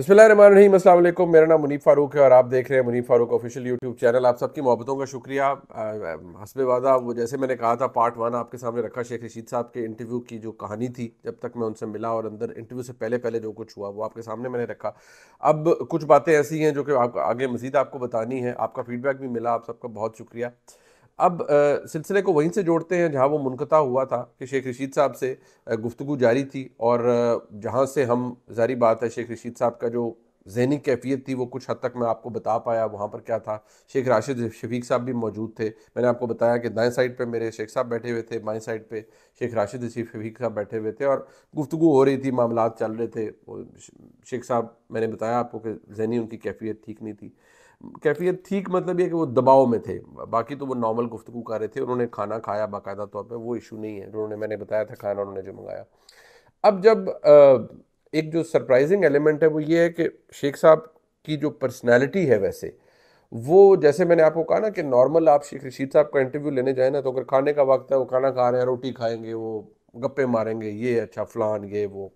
बसमिलीम मेरा नाम मुनीफ़ फ़ारूक है और आप देख रहे हैं Munif Farooq official YouTube channel आप सबकी मोहब्बतों का शुक्रिया हसब वादा वो जैसे मैंने कहा था पार्ट वन आपके सामने रखा शेख रशीद साहब के इंटरव्यू की जो कहानी थी जब तक मैं उनसे मिला और अंदर इंटरव्यू से पहले पहले जो कुछ हुआ वो आपके सामने मैंने रखा अब कुछ बातें ऐसी हैं जो कि आप आगे मज़ीद आपको बतानी है आपका फीडबैक भी मिला आप सबका बहुत शुक्रिया अब सिलसिले को वहीं से जोड़ते हैं जहाँ वो मुनकता हुआ था कि शेख रशीद साहब से गुफ्तु जारी थी और जहाँ से हम जारी बात है शेख रशीद साहब का जो जहनी कैफियत थी वो कुछ हद तक मैं आपको बता पाया वहाँ पर क्या था शेख राशिद शफीक साहब भी मौजूद थे मैंने आपको बताया कि दाएं साइड पे मेरे शेख साहब बैठे हुए थे बाएं साइड पे शेख राशिद शफीक साहब बैठे हुए थे और गुफ्तु हो रही थी मामला चल रहे थे शेख साहब मैंने बताया आपको कि जहनी उनकी कैफियत ठीक नहीं थी कैफियत ठीक मतलब ये कि वो दबाव में थे बाकी तो वो नॉर्मल गुफ्तु कर रहे थे उन्होंने खाना खाया बाकायदा तौर पर वो इशू नहीं है उन्होंने मैंने बताया था खाना उन्होंने जो मंगाया अब जब एक जो सरप्राइजिंग एलिमेंट है वो ये है कि शेख साहब की जो पर्सनैलिटी है वैसे वो जैसे मैंने आपको कहा ना कि नॉर्मल आप शेख रशीद साहब का इंटरव्यू लेने जाए ना तो अगर खाने का वक्त है वो खाना खा रहे हैं रोटी खाएंगे वो गप्पे मारेंगे ये अच्छा फ़लान ये वो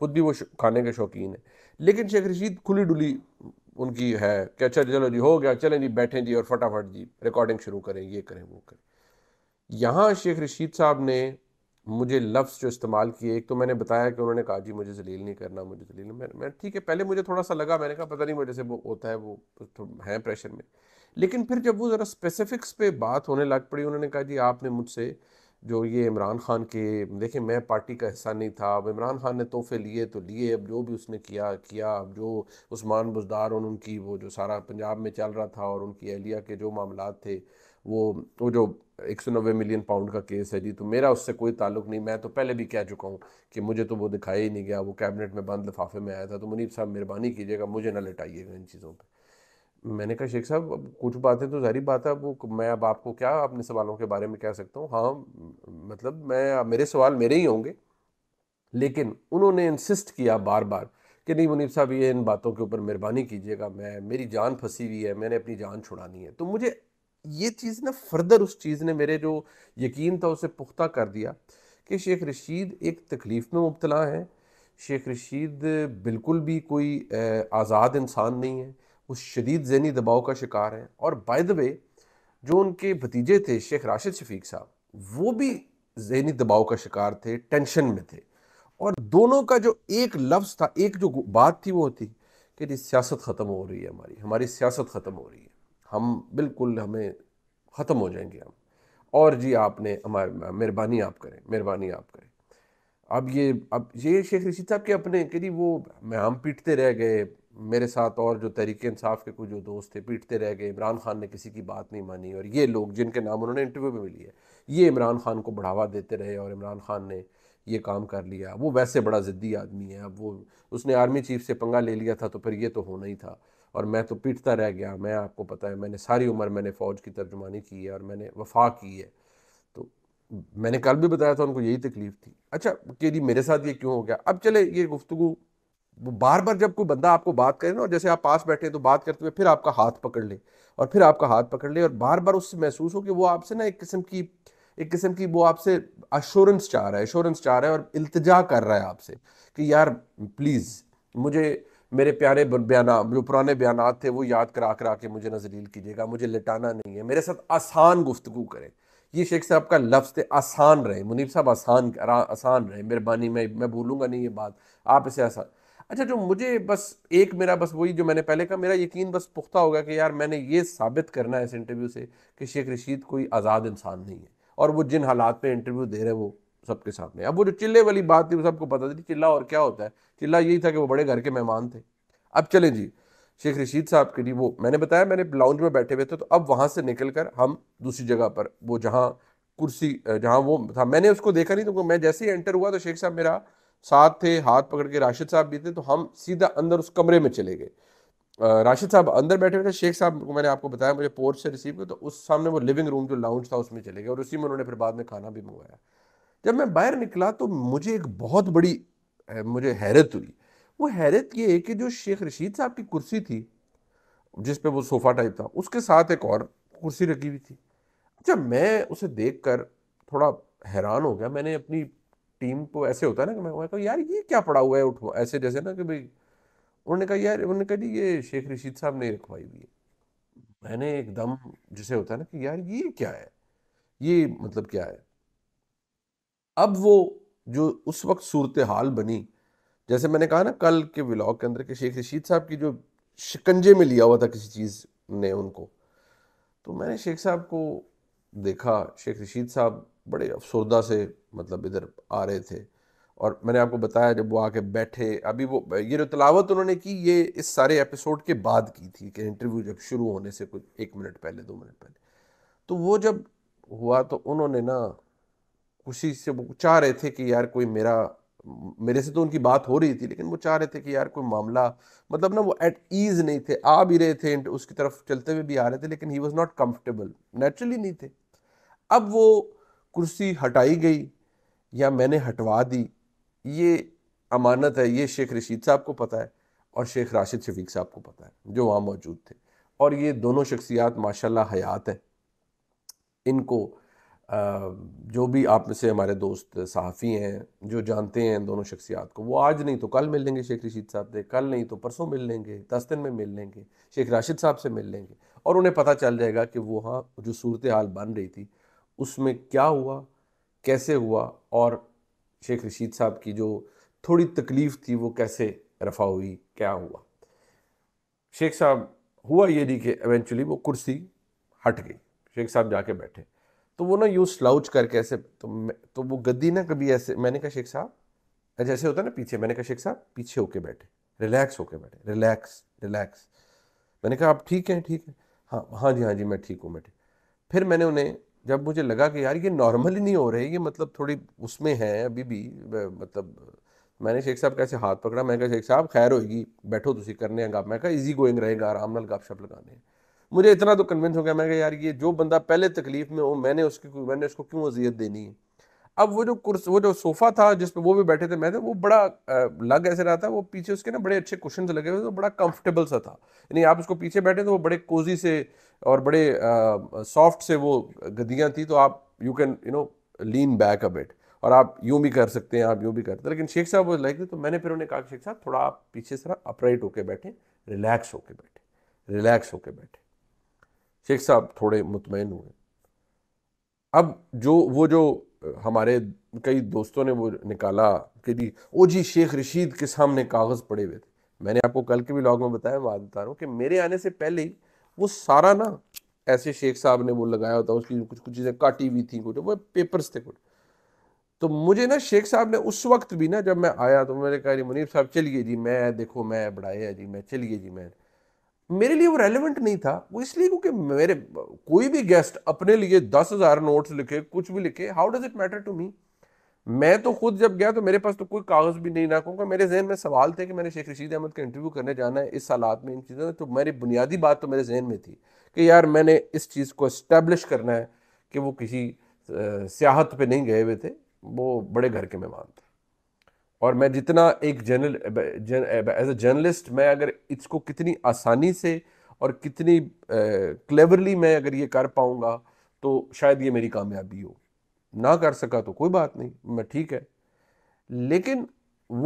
खुद भी वो खाने के शौकीन है लेकिन शेख रशीद खुली डुली उनकी है कि अच्छा चलो जी हो गया चलें जी बैठें जी और फटाफट जी रिकॉर्डिंग शुरू करें ये करें वो करें यहाँ शेख रशीद साहब ने मुझे लफ्ज़ जो इस्तेमाल किए एक तो मैंने बताया कि उन्होंने कहा जी मुझे जलील नहीं करना मुझे जलील नहीं मैं ठीक है पहले मुझे थोड़ा सा लगा मैंने कहा पता नहीं मुझे से वो होता है वो तो हैं प्रेशर में लेकिन फिर जब वो ज़रा स्पेसिफिक्स पे बात होने लग पड़ी उन्होंने कहा जी आपने मुझसे जो ये इमरान खान के देखिए मैं पार्टी का हिस्सा नहीं था अब इमरान खान ने तोहफे लिए तो लिए अब जो भी उसने किया किया अब जो उस्मान बुजदार और उनकी वो जो सारा पंजाब में चल रहा था और उनकी एहलिया के जो मामला थे वो वो जो एक सौ नब्बे मिलियन पाउंड का केस है जी तो मेरा उससे कोई ताल्लुक नहीं मैं तो पहले भी कह चुका हूँ कि मुझे तो वो दिखाया ही नहीं गया वो कैबिनेट में बंद लिफाफे में आया था तो मुनीब साहब मेहरबानी कीजिएगा मुझे ना लटाइएगा इन चीज़ों पर मैंने कहा शेख साहब अब कुछ बातें तो जारी बात है वो मैं अब आपको क्या अपने सवालों के बारे में कह सकता हूँ हाँ मतलब मैं मेरे सवाल मेरे ही होंगे लेकिन उन्होंने इंसिस्ट किया बार बार कि नहीं मुनीब साहब ये इन बातों के ऊपर मेहरबानी कीजिएगा मैं मेरी जान फंसी हुई है मैंने अपनी जान छुड़ानी है तो मुझे ये चीज़ ना फर्दर उस चीज़ ने मेरे जो यकीन था उसे पुख्ता कर दिया कि शेख रशीद एक तकलीफ़ में मुबतला है शेख रशीद बिल्कुल भी कोई आज़ाद इंसान नहीं है उस शदीद जहनी दबाव का शिकार हैं और बाय द वे जो उनके भतीजे थे शेख राशिद शफीक साहब वो भी जहनी दबाव का शिकार थे टेंशन में थे और दोनों का जो एक लफ्ज़ था एक जो बात थी वो थी कि जी सियासत ख़त्म हो रही है हमारी हमारी सियासत ख़त्म हो रही है हम बिल्कुल हमें ख़त्म हो जाएंगे हम और जी आपने हमारे मेहरबानी आप करें मेहरबानी आप करें अब ये अब ये शेख रशीद साहब के अपने कि जी वो हम पीटते रह गए मेरे साथ और जो तहरीक इंसाफ के कुछ जो दोस्त थे पीटते रह गए इमरान खान ने किसी की बात नहीं मानी और ये लोग जिनके नाम उन्होंने इंटरव्यू में मिली है ये इमरान खान को बढ़ावा देते रहे और इमरान खान ने ये काम कर लिया वो वैसे बड़ा ज़िद्दी आदमी है अब वो उसने आर्मी चीफ से पंगा ले लिया था तो फिर ये तो होना ही था और मैं तो पीटता रह गया मैं आपको पता है मैंने सारी उम्र मैंने फ़ौज की तर्जुमानी की है और मैंने वफा की है तो मैंने कल भी बताया था उनको यही तकलीफ़ थी अच्छा कि जी मेरे साथ ये क्यों हो गया अब चले ये गुफ्तु वो बार बार जब कोई बंदा आपको बात करे ना और जैसे आप पास बैठे तो बात करते हुए फिर आपका हाथ पकड़ ले और फिर आपका हाथ पकड़ ले और बार बार उससे महसूस हो कि वो आपसे ना एक किस्म की एक किस्म की वो आपसे अश्योरेंस चाह रहा है अश्योरेंस चाह रहा है और इल्तजा कर रहा है आपसे कि यार प्लीज़ मुझे मेरे प्यारे बयान जो पुराने बयान थे वो याद करा करा के मुझे नजरील कीजिएगा मुझे लिटाना नहीं है मेरे साथ आसान गुफ्तु करें ये शेख साहब का लफ्ज़ थे आसान रहे मुनीब साहब आसान आसान रहे मेहरबानी में मैं भूलूंगा नहीं ये बात आप इसे आसान अच्छा जो मुझे बस एक मेरा बस वही जो मैंने पहले कहा मेरा यकीन बस पुख्ता होगा कि यार मैंने ये साबित करना है इस इंटरव्यू से कि शेख रशीद कोई आज़ाद इंसान नहीं है और वो जिन हालात में इंटरव्यू दे रहे हैं वो सबके सामने अब वो जो चिल्ले वाली बात थी वो सबको पता थी चिल्ला और क्या होता है चिल्ला यही था कि वो बड़े घर के मेहमान थे अब चले जी शेख रशीद साहब के लिए वो मैंने बताया मैंने लाउंज में बैठे हुए थे तो अब वहाँ से निकल कर हम दूसरी जगह पर वो जहाँ कुर्सी जहाँ वो था मैंने उसको देखा नहीं तो मैं जैसे ही एंटर हुआ तो शेख साहब मेरा साथ थे हाथ पकड़ के राशिद साहब भी थे तो हम सीधा अंदर उस कमरे में चले गए राशिद साहब अंदर बैठे हुए थे शेख साहब को मैंने आपको बताया मुझे पोर्ट से रिसीव किया तो उस सामने वो लिविंग रूम जो लाउंज था उसमें चले गए और उसी में उन्होंने फिर बाद में खाना भी मंगवाया जब मैं बाहर निकला तो मुझे एक बहुत बड़ी मुझे हैरत हुई वो हैरत ये है कि जो शेख रशीद साहब की कुर्सी थी जिस पे वो सोफ़ा टाइप था उसके साथ एक और कुर्सी रखी हुई थी अच्छा मैं उसे देख कर थोड़ा हैरान हो गया मैंने अपनी टीम को ऐसे होता है ना कि मैं कहा तो यार ये क्या पड़ा हुआ है उठवा ऐसे जैसे ना कि भाई उन्होंने कहा यार उन्होंने कहा ये शेख रशीद साहब ने रखवाई हुई है मैंने एकदम जैसे होता है ना कि यार ये क्या है ये मतलब क्या है अब वो जो उस वक्त सूरत हाल बनी जैसे मैंने कहा ना कल के ब्लॉग के अंदर के शेख रशीद साहब की जो शिकंजे में लिया हुआ था किसी चीज़ ने उनको तो मैंने शेख साहब को देखा शेख रशीद साहब बड़े अफसरदा से मतलब इधर आ रहे थे और मैंने आपको बताया जब वो आके बैठे अभी वो ये जो तलावत उन्होंने की ये इस सारे एपिसोड के बाद की थी कि इंटरव्यू जब शुरू होने से कुछ एक मिनट पहले दो मिनट पहले तो वो जब हुआ तो उन्होंने ना खुशी से वो चाह रहे थे कि यार कोई मेरा मेरे से तो उनकी बात हो रही थी लेकिन वो चाह रहे थे कि यार कोई मामला मतलब ना वो एट ईज नहीं थे आ भी रहे थे उसकी तरफ चलते हुए भी आ रहे थे लेकिन he was not comfortable naturally नहीं थे अब वो कुर्सी हटाई गई या मैंने हटवा दी ये अमानत है ये शेख रशीद साहब को पता है और शेख राशिद शफीक साहब को पता है जो वहाँ मौजूद थे और ये दोनों शख्सियात माशाल्लाह हयात हैं इनको जो भी आप में से हमारे दोस्त सहाफ़ी हैं जो जानते हैं दोनों शख्सियात को वो आज नहीं तो कल मिल लेंगे शेख रशीद साहब से कल नहीं तो परसों मिल लेंगे दस दिन में मिल लेंगे शेख राशिद साहब से मिल लेंगे और उन्हें पता चल जाएगा कि वो हाँ जो सूरत हाल बन रही थी उसमें क्या हुआ कैसे हुआ और शेख रशीद साहब की जो थोड़ी तकलीफ़ थी वो कैसे रफा हुई क्या हुआ शेख साहब हुआ ये नहीं कि एवेंचुअली वो कुर्सी हट गई शेख साहब जाके बैठे तो वो ना यूँ स्लाउच करके ऐसे तो तो वो गद्दी ना कभी ऐसे मैंने कहा शेख साहब जैसे अच्छा होता है ना पीछे मैंने कहा शेख साहब पीछे होके बैठे रिलैक्स होके बैठे रिलैक्स रिलैक्स मैंने कहा आप ठीक हैं ठीक है हाँ हाँ जी हाँ जी मैं ठीक हूँ बैठे फिर मैंने उन्हें जब मुझे लगा कि यार ये नॉर्मल ही नहीं हो रही ये मतलब थोड़ी उसमें है अभी भी मतलब मैंने शेख साहब कैसे हाथ पकड़ा मैं कहा शेख साहब खैर होगी बैठो तुम तो करने गप मैं कहा ईजी गोइंग रहेगा आराम नाल गपशप लगाने मुझे इतना तो कन्विंस हो गया मैं कहा यार ये जो बंदा पहले तकलीफ में हो मैंने उसकी मैंने उसको क्यों अजियत देनी है अब वो जो कुर्स वो जो सोफ़ा था जिसपे वो भी बैठे थे मैं थे तो वो बड़ा लग ऐसे रहा था वो पीछे उसके ना बड़े अच्छे कुशन लगे हुए थे तो बड़ा कंफर्टेबल सा था यानी आप उसको पीछे बैठे तो वो बड़े कोजी से और बड़े सॉफ्ट से वो गदियाँ थी तो आप you can you know lean back a bit और आप यूँ भी कर सकते हैं आप यूँ भी करते लेकिन शेख साहब वो लाइक थे तो मैंने फिर उन्हें कहा शेख साहब थोड़ा आप पीछे से अपराइट होके बैठे रिलैक्स होके बैठे रिलैक्स होके बैठे शेख साहब थोड़े मुतमिन हुए अब जो वो जो हमारे कई दोस्तों ने वो निकाला कि जी ओ जी शेख रशीद के सामने कागज़ पड़े हुए थे मैंने आपको कल के भी लॉग में बताया बात बता रहा हूँ कि मेरे आने से पहले ही वो सारा ना ऐसे शेख साहब ने वो लगाया होता उसकी कुछ कुछ चीज़ें काटी हुई थी कुछ वो पेपर्स थे कुछ तो मुझे ना शेख साहब ने उस वक्त भी ना जब मैं आया तो मैंने कहा मुनीब साहब चलिए जी मैं देखो मैं बढ़ाया जी मैं चलिए जी मैं मेरे लिए वो रेलिवेंट नहीं था वो इसलिए क्योंकि मेरे कोई भी गेस्ट अपने लिए दस हजार नोट्स लिखे कुछ भी लिखे how does it matter to me मैं तो खुद जब गया तो मेरे पास तो कोई कागज़ भी नहीं ना क्योंकि मेरे जहन में सवाल थे कि मैंने शेख रशीद अहमद का इंटरव्यू करने जाना है इस सालात में इन चीज़ों में तो मेरी बुनियादी बात तो मेरे जहन में थी कि यार मैंने इस चीज़ को इस्टेब्लिश करना है कि वो किसी सियाहत पे नहीं गए हुए थे वो बड़े घर के मेहमान थे और मैं जितना एक जर्नल एज अ जर्नलिस्ट मैं अगर इसको कितनी आसानी से और कितनी क्लेवरली मैं अगर ये कर पाऊँगा तो शायद ये मेरी कामयाबी हो ना कर सका तो कोई बात नहीं मैं ठीक है लेकिन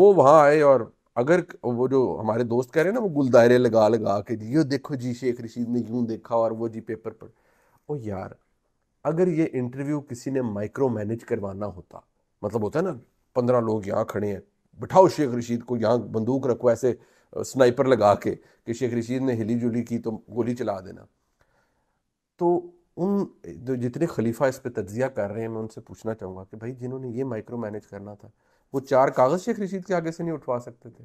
वो वहाँ आए और अगर वो जो हमारे दोस्त कह रहे हैं ना वो गुलदायरे लगा लगा के ये देखो जी शेख रशीद ने यूँ देखा और वो जी पेपर पर ओ यार अगर ये इंटरव्यू किसी ने माइक्रो मैनेज करवाना होता मतलब होता है ना पंद्रह लोग यहाँ खड़े हैं बिठाओ शेख रशीद को यहाँ बंदूक रखो ऐसे स्नाइपर लगा के कि शेख रशीद ने हिली जुली की तो गोली चला देना तो उन जो जितने खलीफा इस पर तजिया कर रहे हैं मैं उनसे पूछना चाहूँगा कि भाई जिन्होंने ये माइक्रो मैनेज करना था वो चार कागज़ शेख रशीद के आगे से नहीं उठवा सकते थे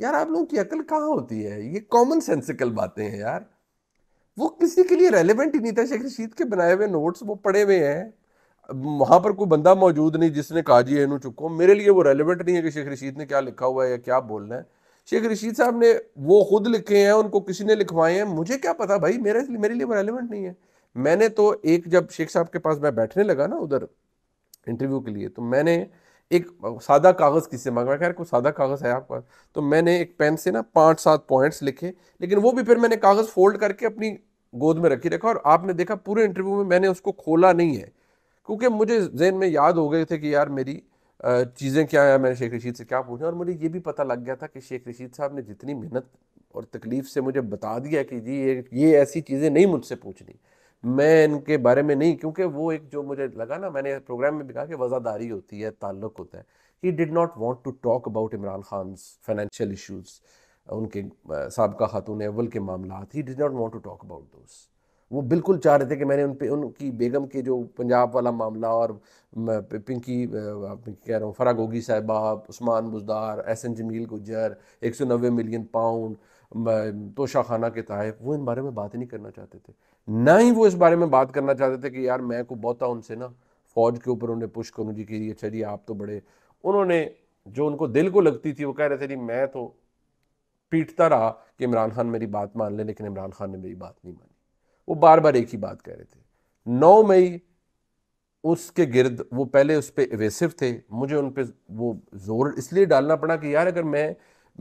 यार आप लोगों की अकल कहाँ होती है ये कॉमन सेंसिकल बातें हैं यार वो किसी के लिए रेलिवेंट ही नहीं था शेख रशीद के बनाए हुए नोट्स वो पड़े हुए हैं वहाँ पर कोई बंदा मौजूद नहीं जिसने कहा जी इन चुको मेरे लिए वो रेलिवेंट नहीं है कि शेख रशीद ने क्या लिखा हुआ है या क्या बोलना है शेख रशीद साहब ने वो खुद लिखे हैं उनको किसी ने लिखवाए हैं मुझे क्या पता भाई मेरे मेरे लिए वो रेलिवेंट नहीं है मैंने तो एक जब शेख साहब के पास मैं बैठने लगा ना उधर इंटरव्यू के लिए तो मैंने एक सादा कागज़ किससे मांगा खैर कोई सादा कागज़ है आपके पास तो मैंने एक पेन से ना पाँच सात पॉइंट्स लिखे लेकिन वो भी फिर मैंने कागज़ फोल्ड करके अपनी गोद में रखी रखा और आपने देखा पूरे इंटरव्यू में मैंने उसको खोला नहीं है क्योंकि मुझे जहन में याद हो गए थे कि यार मेरी चीज़ें क्या हैं मैंने शेख रशीद से क्या पूछा और मुझे ये भी पता लग गया था कि शेख रशीद साहब ने जितनी मेहनत और तकलीफ़ से मुझे बता दिया कि जी ये ये ऐसी चीज़ें नहीं मुझसे पूछनी मैं इनके बारे में नहीं क्योंकि वो एक जो मुझे लगा ना मैंने प्रोग्राम में भी कहा कि वज़ादारी होती है ताल्लुक होता है he did not want to talk about Imran Khan financial issues उनके सबका खातून अव्वल के मामला he did not want to talk about दोस्त वो बिल्कुल चाह रहे थे कि मैंने उन पे उनकी बेगम के जो पंजाब वाला मामला और पिंकी कह रहा हूँ फरा गोगी साहबा उस्मान बुजदार एन जमील गुजर एक सौ नबे मिलियन पाउंड तोशा खाना के तहफ वो इन बारे में बात ही नहीं करना चाहते थे ना ही वो इस बारे में बात करना चाहते थे कि यार मैं को बहुत उनसे ना फ़ौज के ऊपर उन्हें पुश करूँ जी कि अच्छा जी आप तो बड़े उन्होंने जो उनको दिल को लगती थी वो कह रहे थे जी मैं तो पीटता रहा कि इमरान खान मेरी बात मान ले लेकिन इमरान खान ने मेरी बात नहीं मानी वो बार बार एक ही बात कह रहे थे नौ मई उसके गिरद वो पहले उस पर एवेसिव थे मुझे उन पर वो जोर इसलिए डालना पड़ा कि यार अगर मैं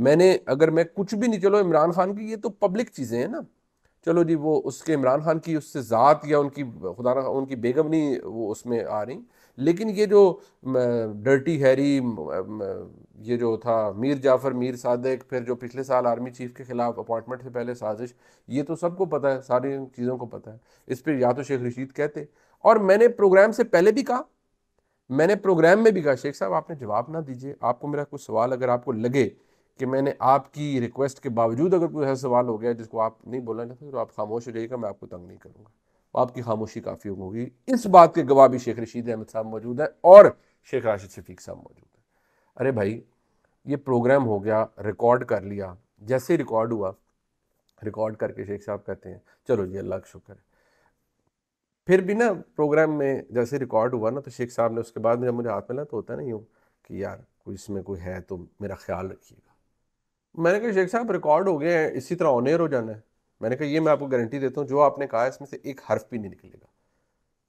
मैंने अगर मैं कुछ भी नहीं चलो इमरान खान की ये तो पब्लिक चीज़ें हैं ना चलो जी वो उसके इमरान खान की उससे ज़ात या उनकी खुदा उनकी बेगम नहीं वो उसमें आ रही लेकिन ये जो डर्टी हैरी ये जो था मीर जाफ़र मीर सादक फिर जो पिछले साल आर्मी चीफ़ के ख़िलाफ़ अपॉइंटमेंट से पहले साजिश ये तो सबको पता है सारी चीज़ों को पता है इस पर या तो शेख रशीद कहते और मैंने प्रोग्राम से पहले भी कहा मैंने प्रोग्राम में भी कहा शेख साहब आपने जवाब ना दीजिए आपको मेरा कुछ सवाल अगर आपको लगे कि मैंने आपकी रिक्वेस्ट के बावजूद अगर कोई ऐसा सवाल हो गया जिसको आप नहीं बोलना चाहते तो आप खामोश रहिएगा मैं आपको तंग नहीं करूँगा तो आपकी खामोशी काफ़ी होगी इस बात के गवाह भी शेख रशीद अहमद साहब मौजूद हैं और शेख राशिद शफीक साहब मौजूद हैं अरे भाई ये प्रोग्राम हो गया रिकॉर्ड कर लिया जैसे रिकॉर्ड हुआ रिकॉर्ड करके शेख साहब कहते हैं चलो जी अल्लाह का शुक्र है फिर भी ना प्रोग्राम में जैसे रिकॉर्ड हुआ ना तो शेख साहब ने उसके बाद जब मुझे हाथ मिला तो होता है ना यूँ कि यार कोई इसमें कोई है तो मेरा ख्याल रखिएगा मैंने कहा शेख साहब रिकॉर्ड हो गए हैं इसी तरह ऑनियर हो जाना है मैंने कहा ये मैं आपको गारंटी देता हूँ जो आपने कहा इसमें से एक हर्फ भी नहीं निकलेगा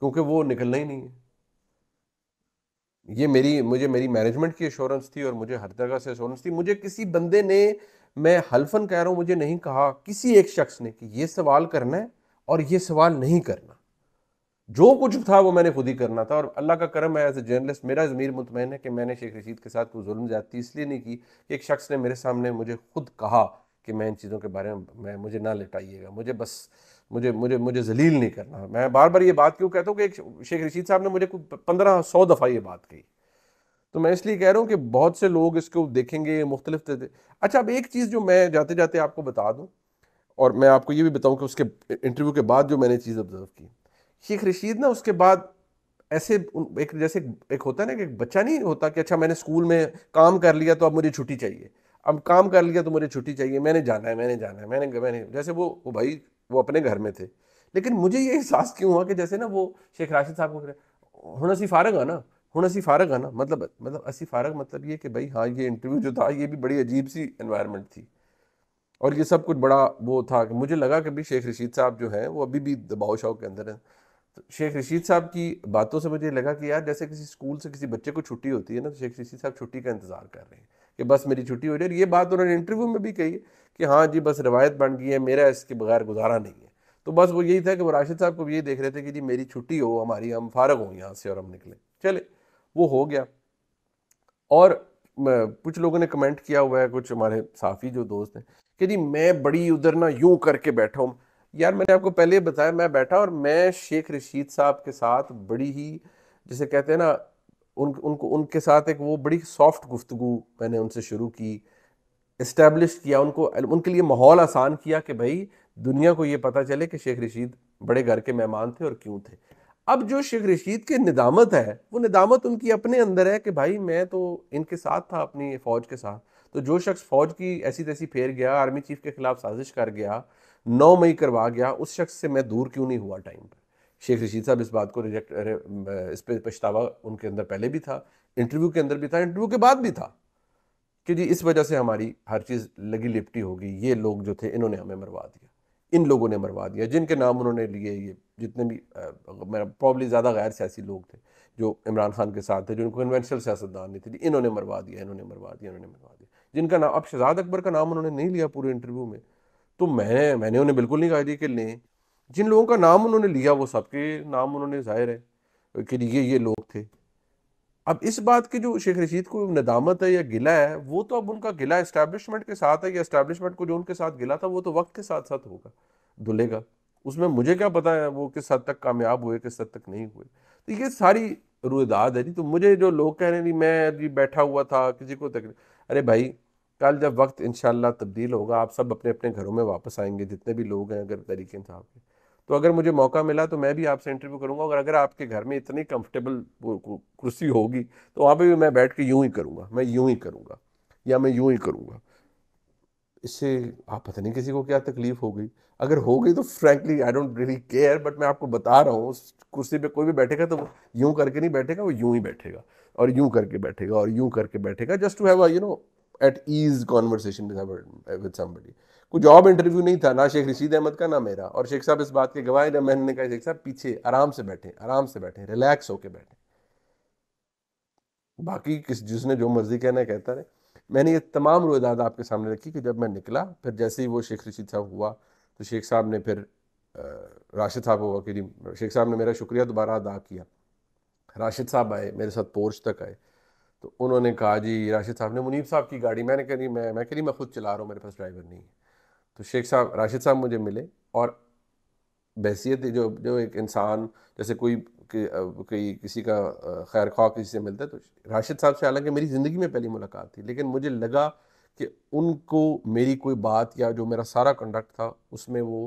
क्योंकि वो निकलना ही नहीं है ये मेरी मुझे मेरी मैनेजमेंट की एश्योरेंस थी और मुझे हर जगह से एश्योरेंस थी मुझे किसी बंदे ने मैं हल्फन कह रहा हूँ मुझे नहीं कहा किसी एक शख्स ने कि ये सवाल करना है और ये सवाल नहीं करना जो कुछ था वो मैंने खुद ही करना था और अल्लाह का करम है एज ए जर्नलिस्ट मेरा ज़मीर मुतमिन है कि मैंने शेख रशीद के साथ कोई जुल्म ज़्यादती इसलिए नहीं की कि एक शख्स ने मेरे सामने मुझे खुद कहा कि मैं इन चीज़ों के बारे में मैं मुझे ना लिटाइएगा मुझे बस मुझे मुझे मुझे जलील नहीं करना मैं बार बार ये बात क्यों कहता हूँ कि एक शेख रशीद साहब ने मुझे कुछ पंद्रह सौ दफ़ा ये बात कही तो मैं इसलिए कह रहा हूँ कि बहुत से लोग इसको देखेंगे मुख्तलिफ अच्छा अब एक चीज़ जो मैं जाते जाते आपको बता दूँ और मैं आपको ये भी बताऊँ कि उसके इंटरव्यू के बाद जो मैंने चीज़ ऑब्जर्व की शेख रशीद ना उसके बाद ऐसे एक जैसे एक होता है ना कि बच्चा नहीं होता कि अच्छा मैंने स्कूल में काम कर लिया तो अब मुझे छुट्टी चाहिए अब काम कर लिया तो मुझे छुट्टी चाहिए मैंने जाना है मैंने जाना है मैंने मैंने जैसे वो वो भाई वो अपने घर में थे लेकिन मुझे ये एहसास क्यों हुआ कि जैसे ना वो शेख राशिद साहब को रहे हूँ असी फारग है ना हूँ असी फारग आना ना मतलब मतलब असी फारग मतलब ये कि भाई हाँ ये इंटरव्यू जो था ये भी बड़ी अजीब सी इन्वायरमेंट थी और ये सब कुछ बड़ा वो था कि मुझे लगा कि भाई शेख रशीद साहब जो हैं वो अभी भी दबाव शाव के अंदर हैं तो शेख रशीद साहब की बातों से मुझे लगा कि यार जैसे किसी स्कूल से किसी बच्चे को छुट्टी होती है ना तो शेख रशीद साहब छुट्टी का इंतज़ार कर रहे हैं कि बस मेरी छुट्टी हो जाए ये बात उन्होंने इंटरव्यू में भी कही कि हाँ जी बस रवायत बन गई है मेरा इसके बगैर गुजारा नहीं है तो बस वो यही था कि वो राशिद साहब को भी यही देख रहे थे कि जी मेरी छुट्टी हो हमारी हम फारग हों यहाँ से और हम निकलें चले वो हो गया और कुछ लोगों ने कमेंट किया हुआ है कुछ हमारे साफ़ी जो दोस्त हैं कि जी मैं बड़ी उधर ना यूं करके बैठा हूँ यार मैंने आपको पहले बताया मैं बैठा और मैं शेख रशीद साहब के साथ बड़ी ही जिसे कहते हैं ना उन उनको उनके साथ एक वो बड़ी सॉफ्ट गुफ्तु मैंने उनसे शुरू की इस्टेब्लिश किया उनको उनके लिए माहौल आसान किया कि भाई दुनिया को ये पता चले कि शेख रशीद बड़े घर के मेहमान थे और क्यों थे अब जो शेख रशीद के निदामत है वो निदामत उनकी अपने अंदर है कि भाई मैं तो इनके साथ था अपनी फ़ौज के साथ तो जो शख्स फ़ौज की ऐसी तैसी फेर गया आर्मी चीफ के खिलाफ साजिश कर गया नौ मई करवा गया उस शख्स से मैं दूर क्यों नहीं हुआ टाइम पर शेख रशीद साहब इस बात को रिजेक्ट इस पर पछतावा उनके अंदर पहले भी था इंटरव्यू के अंदर भी था इंटरव्यू के बाद भी था कि जी इस वजह से हमारी हर चीज़ लगी लिपटी होगी ये लोग जो थे इन्होंने हमें मरवा दिया इन लोगों ने मरवा दिया जिनके नाम उन्होंने लिए ये जितने भी मेरा प्रॉब्ली ज़्यादा गैर सियासी लोग थे जो इमरान खान के साथ थे जिनको कन्वेंशनल सियासतदान नहीं थे इन्होंने मरवा दिया इन्होंने मरवा दिया इन्होंने मरवा दिया जिनका नाम अब शहजाद अकबर का नाम उन्होंने नहीं लिया पूरे इंटरव्यू में तो मैंने मैंने उन्हें बिल्कुल नहीं कहा कि लें जिन लोगों का नाम उन्होंने लिया वो सबके नाम उन्होंने जाहिर है कि ये ये लोग थे अब इस बात के जो शेख रशीद को नदामत है या गिला है वो तो अब उनका गिला इस्टेब्लिशमेंट के साथ है या इस्टेब्लिशमेंट को जो उनके साथ गिला था वो तो वक्त के साथ साथ होगा धुलेगा उसमें मुझे क्या पता है वो किस हद तक कामयाब हुए किस हद तक नहीं हुए तो ये सारी रुदाद है जी तो मुझे जो लोग कह रहे हैं मैं जी बैठा हुआ था किसी को तक अरे भाई कल जब वक्त इन तब्दील होगा आप सब अपने अपने घरों में वापस आएंगे जितने भी लोग हैं अगर तरीके इंसाफ के तो अगर मुझे मौका मिला तो मैं भी आपसे इंटरव्यू करूंगा और अगर आपके घर में इतनी कंफर्टेबल कुर्सी होगी तो वहाँ पर भी मैं बैठ के यूं ही करूँगा मैं यूं ही करूंगा या मैं यूं ही करूँगा इससे आप पता नहीं किसी को क्या तकलीफ हो गई अगर हो गई तो frankly I don't really care but मैं आपको बता रहा हूँ उस कुर्सी पे कोई भी बैठेगा तो यूं करके नहीं बैठेगा वो यूं ही बैठेगा और यूं करके बैठेगा और यूं करके बैठेगा just to have you know at ease conversation with somebody कोई जॉब इंटरव्यू नहीं था ना शेख रशीद अहमद का ना मेरा और शेख साहब इस बात के गवाह मैंने कहा शेख साहब पीछे आराम से बैठे आराम से बैठे रिलैक्स होके बैठे बाकी किस जिसने जो मर्जी कहना कहता रहे मैंने ये तमाम रोदाद आपके सामने रखी कि जब मैं निकला फिर जैसे ही वो शेख रशीद साहब हुआ तो शेख साहब ने फिर राशिद साहब हुआ कि शेख साहब ने मेरा शुक्रिया दोबारा अदा किया राशिद साहब आए मेरे साथ पोर्च तक आए तो उन्होंने कहा जी राशिद साहब ने मुनीब साहब की गाड़ी मैंने कह रही मैं मैं कह रही मैं खुद चला रहा हूँ मेरे पास ड्राइवर नहीं है तो शेख साहब राशिद साहब मुझे मिले और बहसीत जो जो एक इंसान जैसे कोई कोई किसी का खैर खा किसी से मिलता है तो राशिद साहब से हालांकि मेरी ज़िंदगी में पहली मुलाकात थी लेकिन मुझे लगा कि उनको मेरी कोई बात या जो मेरा सारा कंडक्ट था उसमें वो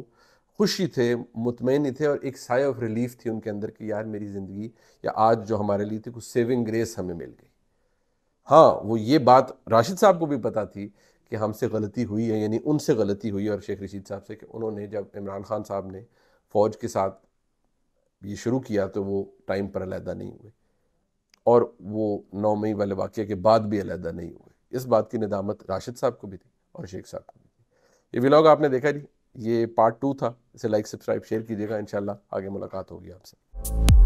खुशी थे मुतमिन थे और एक साय ऑफ रिलीफ थी उनके अंदर कि यार मेरी ज़िंदगी या आज जो हमारे लिए थी कुछ सेविंग ग्रेस हमें मिल गई हाँ वो ये बात राशिद साहब को भी पता थी कि हमसे गलती हुई है यानी उनसे गलती हुई है और शेख रशीद साहब से कि उन्होंने जब इमरान खान साहब ने फ़ौज के साथ ये शुरू किया तो वो टाइम पर अलहदा नहीं हुए और वो नौ मई वाले वाक्य के बाद भी अलहदा नहीं हुए इस बात की निदामत राशिद साहब को भी थी और शेख साहब को भी थी ये व्लॉग आपने देखा जी ये पार्ट टू था इसे लाइक सब्सक्राइब शेयर कीजिएगा इन आगे मुलाकात होगी आपसे